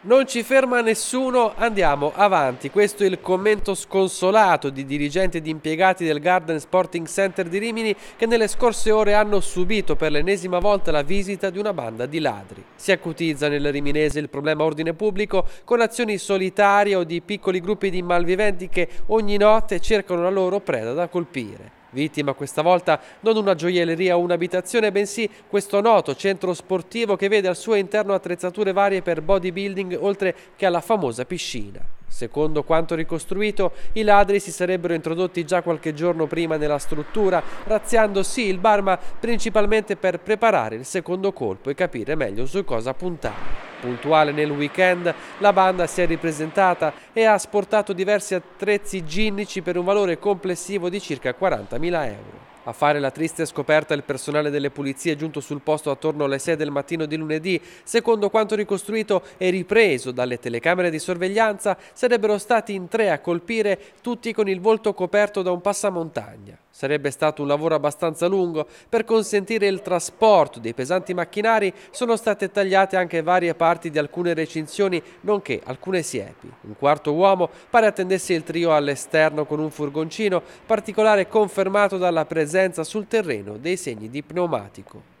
Non ci ferma nessuno, andiamo avanti. Questo è il commento sconsolato di dirigenti ed impiegati del Garden Sporting Center di Rimini che nelle scorse ore hanno subito per l'ennesima volta la visita di una banda di ladri. Si acutizza nel riminese il problema ordine pubblico con azioni solitarie o di piccoli gruppi di malviventi che ogni notte cercano la loro preda da colpire. Vittima questa volta non una gioielleria o un'abitazione, bensì questo noto centro sportivo che vede al suo interno attrezzature varie per bodybuilding oltre che alla famosa piscina. Secondo quanto ricostruito, i ladri si sarebbero introdotti già qualche giorno prima nella struttura, razziando sì il bar ma principalmente per preparare il secondo colpo e capire meglio su cosa puntare. Puntuale nel weekend, la banda si è ripresentata e ha asportato diversi attrezzi ginnici per un valore complessivo di circa 40.000 euro. A fare la triste scoperta il personale delle pulizie è giunto sul posto attorno alle 6 del mattino di lunedì. Secondo quanto ricostruito e ripreso dalle telecamere di sorveglianza, sarebbero stati in tre a colpire, tutti con il volto coperto da un passamontagna. Sarebbe stato un lavoro abbastanza lungo. Per consentire il trasporto dei pesanti macchinari sono state tagliate anche varie parti di alcune recinzioni, nonché alcune siepi. Un quarto uomo pare attendesse il trio all'esterno con un furgoncino, particolare confermato dalla presenza sul terreno dei segni di pneumatico.